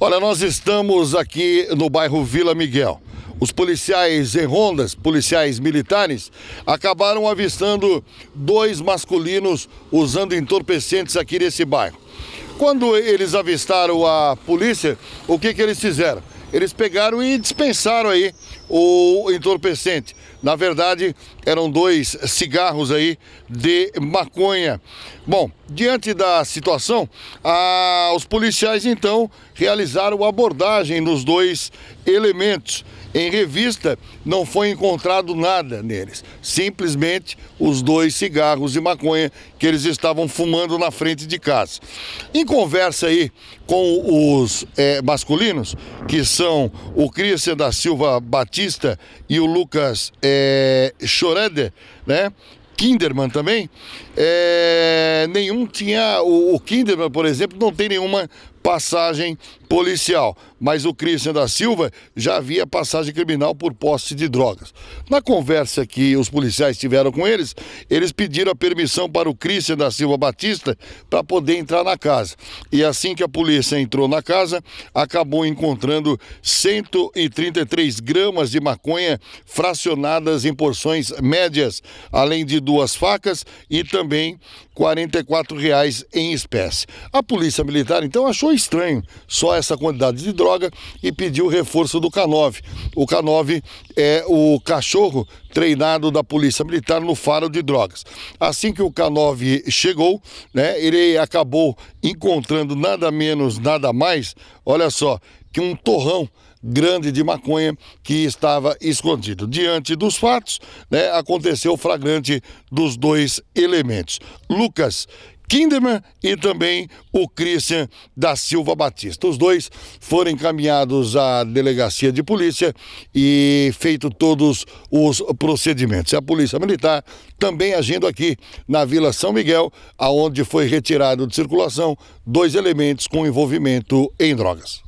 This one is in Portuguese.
Olha, nós estamos aqui no bairro Vila Miguel. Os policiais em rondas, policiais militares, acabaram avistando dois masculinos usando entorpecentes aqui nesse bairro. Quando eles avistaram a polícia, o que, que eles fizeram? Eles pegaram e dispensaram aí o entorpecente. Na verdade, eram dois cigarros aí de maconha. Bom, Diante da situação, a, os policiais então realizaram abordagem nos dois elementos. Em revista, não foi encontrado nada neles, simplesmente os dois cigarros e maconha que eles estavam fumando na frente de casa. Em conversa aí com os é, masculinos, que são o Cristian da Silva Batista e o Lucas é, Schroeder, né? Kinderman também, é, nenhum tinha. O, o Kinderman, por exemplo, não tem nenhuma passagem policial, mas o Christian da Silva já havia passagem criminal por posse de drogas. Na conversa que os policiais tiveram com eles, eles pediram a permissão para o Christian da Silva Batista para poder entrar na casa. E assim que a polícia entrou na casa, acabou encontrando 133 gramas de maconha fracionadas em porções médias, além de duas facas e também 44 reais em espécie. A polícia militar então achou achou estranho só essa quantidade de droga e pediu o reforço do K9. O K9 é o cachorro treinado da Polícia Militar no faro de drogas. Assim que o K9 chegou, né, ele acabou encontrando nada menos, nada mais, olha só, que um torrão grande de maconha que estava escondido. Diante dos fatos, né, aconteceu o flagrante dos dois elementos. Lucas, Kinderman e também o Christian da Silva Batista. Os dois foram encaminhados à delegacia de polícia e feito todos os procedimentos. E a Polícia Militar também agindo aqui na Vila São Miguel, aonde foi retirado de circulação dois elementos com envolvimento em drogas.